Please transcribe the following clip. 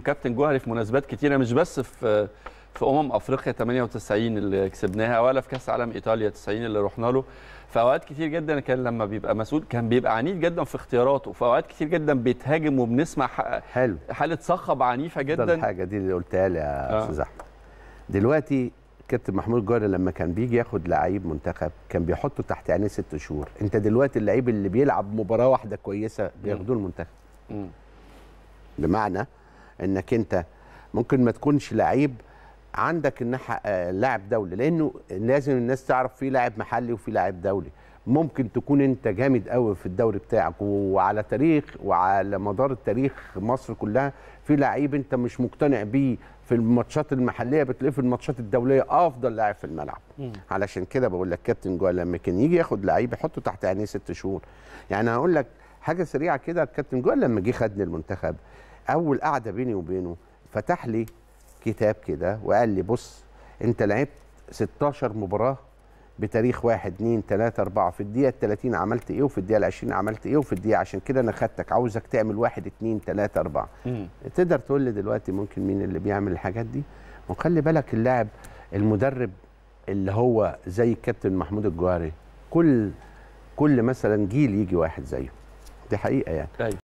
كابتن جوهري في مناسبات كتيره مش بس في في امم افريقيا 98 اللي كسبناها ولا في كاس عالم ايطاليا 90 اللي رحنا له في اوقات كتير جدا كان لما بيبقى مسؤول كان بيبقى عنيد جدا في اختياراته في اوقات كتير جدا بيتهاجم وبنسمع حلو حاله صخب عنيفه جدا ده الحاجه دي اللي قلتها لي يا آه. استاذ آه. احمد دلوقتي كابتن محمود جوهري لما كان بيجي ياخد لعيب منتخب كان بيحطه تحت عينيه ست شهور انت دلوقتي اللعيب اللي بيلعب مباراه واحده كويسه بياخدوه المنتخب م. بمعنى انك انت ممكن ما تكونش لعيب عندك الناحيه لاعب دولي لانه لازم الناس تعرف في لاعب محلي وفي لاعب دولي ممكن تكون انت جامد قوي في الدوري بتاعك وعلى تاريخ وعلى مدار التاريخ مصر كلها في لعيب انت مش مقتنع بيه في الماتشات المحليه بتلاقيه في الماتشات الدوليه افضل لاعب في الملعب مم. علشان كده بقول لك كابتن جوه لما كان يجي ياخد لعيب يحطه تحت عينيه ست شهور يعني هقول لك حاجه سريعه كده كابتن جوه لما جه خدني المنتخب اول قعده بيني وبينه فتح لي كتاب كده وقال لي بص انت لعبت 16 مباراه بتاريخ 1 2 3 4 في الدقيقه 30 عملت ايه وفي الدقيقه 20 عملت ايه وفي الدقيقه عشان كده انا خدتك عاوزك تعمل 1 2 3 4 تقدر تقول لي دلوقتي ممكن مين اللي بيعمل الحاجات دي وخلي بالك اللاعب المدرب اللي هو زي الكابتن محمود الجوهري كل كل مثلا جيل يجي واحد زيه دي حقيقه يعني طيب.